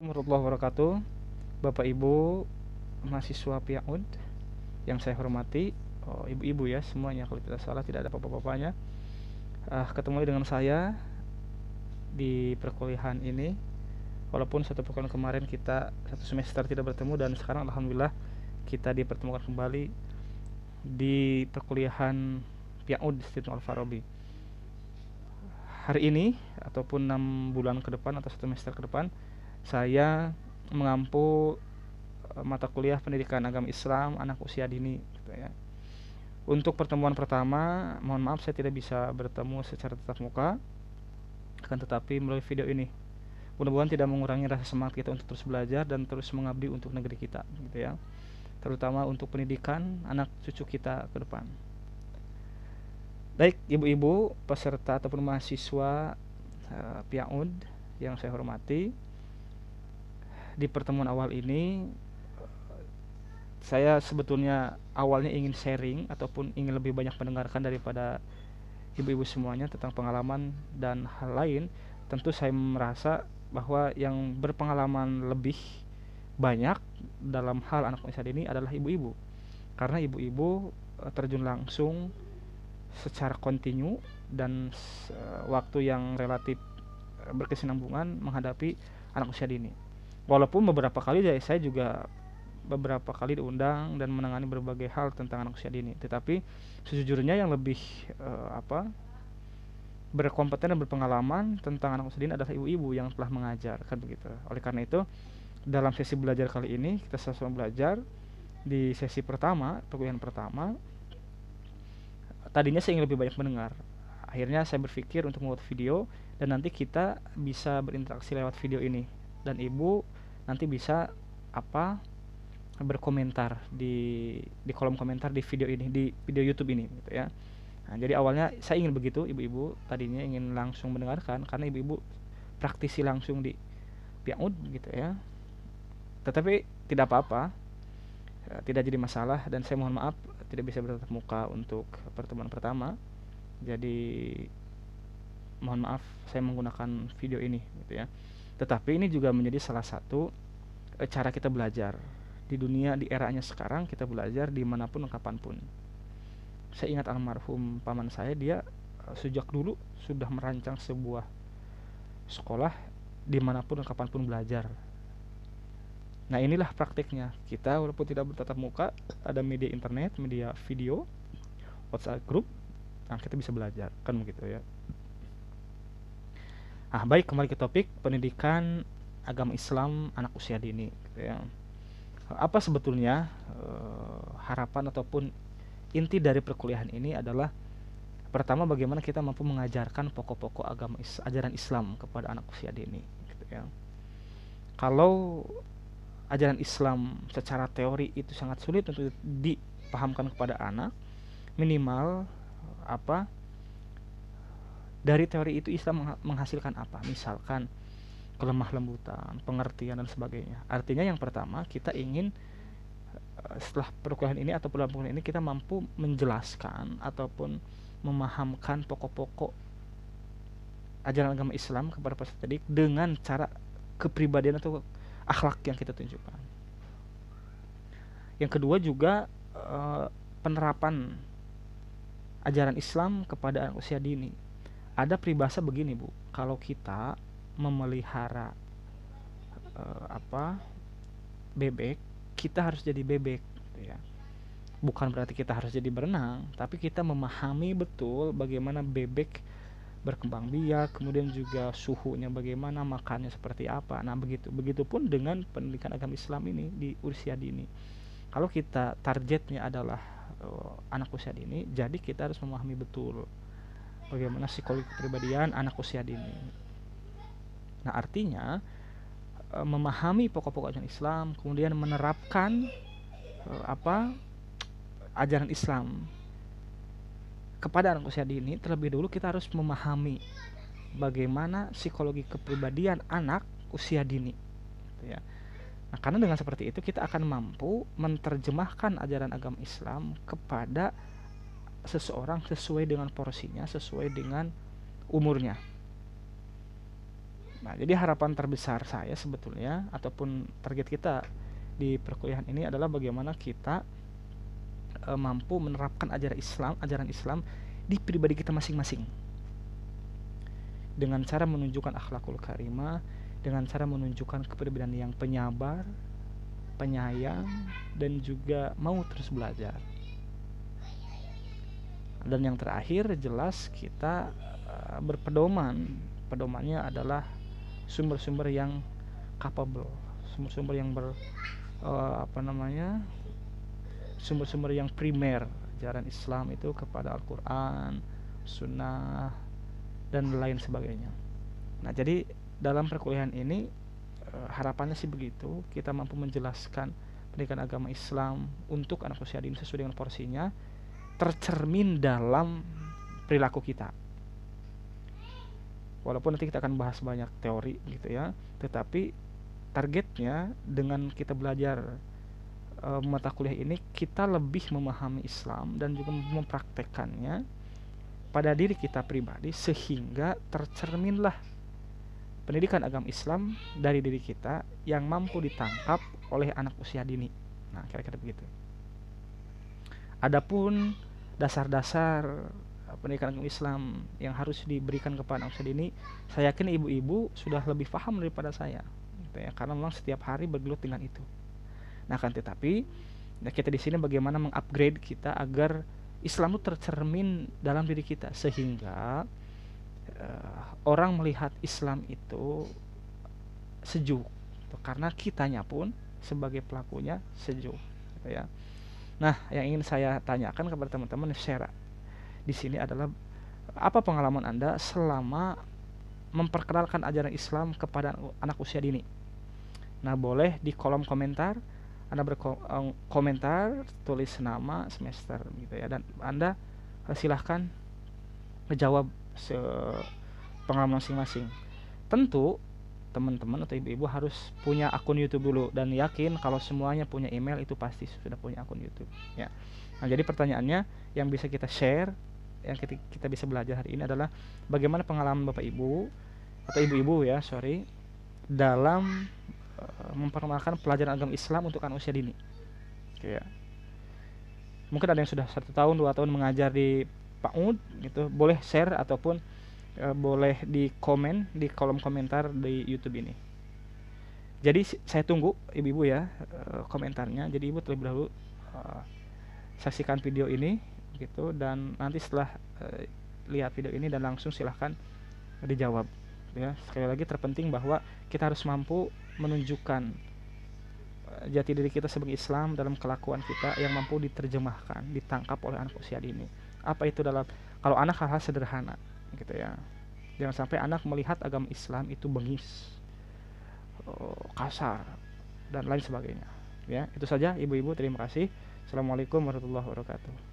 warahmatullahi wabarakatuh Bapak Ibu mahasiswa PIAUD yang saya hormati ibu oh, ibu-ibu ya semuanya kalau tidak salah tidak ada apa bapaknya uh, ah, ketemu dengan saya di perkuliahan ini walaupun satu pekan kemarin kita satu semester tidak bertemu dan sekarang alhamdulillah kita dipertemukan kembali di perkuliahan PIAUD di Al-Farabi hari ini ataupun enam bulan ke depan atau satu semester ke depan saya mengampu eh, mata kuliah pendidikan agama Islam anak usia dini gitu ya. Untuk pertemuan pertama, mohon maaf saya tidak bisa bertemu secara tatap muka akan tetapi melalui video ini. Mudah-mudahan tidak mengurangi rasa semangat kita untuk terus belajar dan terus mengabdi untuk negeri kita gitu ya. Terutama untuk pendidikan anak cucu kita ke depan. Baik, ibu-ibu peserta ataupun mahasiswa uh, Piaud yang saya hormati, di pertemuan awal ini saya sebetulnya awalnya ingin sharing ataupun ingin lebih banyak mendengarkan daripada ibu-ibu semuanya tentang pengalaman dan hal lain tentu saya merasa bahwa yang berpengalaman lebih banyak dalam hal anak usia ini adalah ibu-ibu karena ibu-ibu e, terjun langsung secara kontinu dan e, waktu yang relatif e, berkesinambungan menghadapi anak usia dini walaupun beberapa kali ya, saya juga beberapa kali diundang dan menangani berbagai hal tentang anak usia dini tetapi sejujurnya yang lebih uh, apa berkompeten dan berpengalaman tentang anak usia dini adalah ibu-ibu yang telah mengajar kan begitu oleh karena itu dalam sesi belajar kali ini kita sama belajar di sesi pertama perkuliahan pertama tadinya saya ingin lebih banyak mendengar akhirnya saya berpikir untuk membuat video dan nanti kita bisa berinteraksi lewat video ini dan ibu nanti bisa apa berkomentar di di kolom komentar di video ini di video YouTube ini gitu ya. Nah, jadi awalnya saya ingin begitu ibu-ibu tadinya ingin langsung mendengarkan karena ibu-ibu praktisi langsung di Piangun gitu ya. Tetapi tidak apa-apa. Ya, tidak jadi masalah dan saya mohon maaf tidak bisa bertatap muka untuk pertemuan pertama. Jadi mohon maaf saya menggunakan video ini gitu ya. Tetapi ini juga menjadi salah satu e, cara kita belajar di dunia di eranya sekarang kita belajar dimanapun kapanpun. Saya ingat almarhum paman saya dia e, sejak dulu sudah merancang sebuah sekolah dimanapun kapanpun belajar. Nah inilah praktiknya kita walaupun tidak bertatap muka ada media internet, media video, WhatsApp group, nah kita bisa belajar kan begitu ya. Nah, baik kembali ke topik pendidikan agama Islam anak usia dini. Gitu ya. Apa sebetulnya uh, harapan ataupun inti dari perkuliahan ini adalah pertama bagaimana kita mampu mengajarkan pokok-pokok agama is, ajaran Islam kepada anak usia dini. Gitu ya. Kalau ajaran Islam secara teori itu sangat sulit untuk dipahamkan kepada anak, minimal apa? dari teori itu Islam menghasilkan apa misalkan kelemah lembutan pengertian dan sebagainya artinya yang pertama kita ingin eh, setelah perkuliahan ini atau perkuliahan ini kita mampu menjelaskan ataupun memahamkan pokok-pokok ajaran agama Islam kepada peserta didik dengan cara kepribadian atau akhlak yang kita tunjukkan. Yang kedua juga eh, penerapan ajaran Islam kepada usia dini ada peribahasa begini bu kalau kita memelihara uh, apa bebek kita harus jadi bebek gitu ya bukan berarti kita harus jadi berenang tapi kita memahami betul bagaimana bebek berkembang biak kemudian juga suhunya bagaimana makannya seperti apa nah begitu begitupun dengan pendidikan agama Islam ini di usia dini kalau kita targetnya adalah uh, anak usia dini jadi kita harus memahami betul bagaimana psikologi kepribadian anak usia dini. Nah, artinya e, memahami pokok-pokok ajaran Islam, kemudian menerapkan e, apa ajaran Islam kepada anak usia dini terlebih dulu kita harus memahami bagaimana psikologi kepribadian anak usia dini gitu ya. Nah, karena dengan seperti itu kita akan mampu menerjemahkan ajaran agama Islam kepada seseorang sesuai dengan porsinya, sesuai dengan umurnya. Nah, jadi harapan terbesar saya sebetulnya ataupun target kita di perkuliahan ini adalah bagaimana kita e, mampu menerapkan ajaran Islam, ajaran Islam di pribadi kita masing-masing. Dengan cara menunjukkan akhlakul karimah, dengan cara menunjukkan kepribadian yang penyabar, penyayang dan juga mau terus belajar dan yang terakhir jelas kita eh, berpedoman pedomannya adalah sumber-sumber yang capable sumber-sumber yang ber uh, apa namanya sumber-sumber yang primer ajaran Islam itu kepada Al-Quran Sunnah dan lain sebagainya nah jadi dalam perkuliahan ini uh, harapannya sih begitu kita mampu menjelaskan pendidikan agama Islam untuk anak usia dini sesuai dengan porsinya tercermin dalam perilaku kita. Walaupun nanti kita akan bahas banyak teori gitu ya, tetapi targetnya dengan kita belajar e, mata kuliah ini kita lebih memahami Islam dan juga mempraktekannya pada diri kita pribadi sehingga tercerminlah pendidikan agama Islam dari diri kita yang mampu ditangkap oleh anak usia dini. Nah, kira-kira begitu. Adapun dasar-dasar eh, pendidikan Islam yang harus diberikan kepada anak ini saya yakin ibu-ibu sudah lebih paham daripada saya gitu ya karena memang setiap hari bergelut dengan itu nah kan tetapi nah kita di sini bagaimana mengupgrade kita agar Islam itu tercermin dalam diri kita sehingga uh, orang melihat Islam itu sejuk gitu. karena kitanya pun sebagai pelakunya sejuk gitu ya Nah, yang ingin saya tanyakan kepada teman-teman share di sini adalah apa pengalaman Anda selama memperkenalkan ajaran Islam kepada anak usia dini? Nah, boleh di kolom komentar Anda berkomentar, eh, tulis nama, semester gitu ya dan Anda eh, silahkan menjawab pengalaman masing-masing. Tentu teman-teman atau ibu-ibu harus punya akun YouTube dulu dan yakin kalau semuanya punya email itu pasti sudah punya akun YouTube ya. Nah, jadi pertanyaannya yang bisa kita share yang kita, bisa belajar hari ini adalah bagaimana pengalaman Bapak Ibu atau ibu-ibu ya, sorry, dalam uh, memperkenalkan pelajaran agama Islam untuk anak usia dini. Oke ya. Mungkin ada yang sudah satu tahun, dua tahun mengajar di PAUD gitu, boleh share ataupun uh, boleh di komen di kolom komentar di YouTube ini. Jadi saya tunggu ibu-ibu ya uh, komentarnya. Jadi ibu terlebih dahulu uh, saksikan video ini gitu dan nanti setelah uh, lihat video ini dan langsung silahkan dijawab ya sekali lagi terpenting bahwa kita harus mampu menunjukkan jati diri kita sebagai Islam dalam kelakuan kita yang mampu diterjemahkan ditangkap oleh anak usia dini apa itu dalam kalau anak hal-hal sederhana gitu ya jangan sampai anak melihat agama Islam itu bengis eh, kasar dan lain sebagainya ya itu saja ibu-ibu terima kasih assalamualaikum warahmatullahi wabarakatuh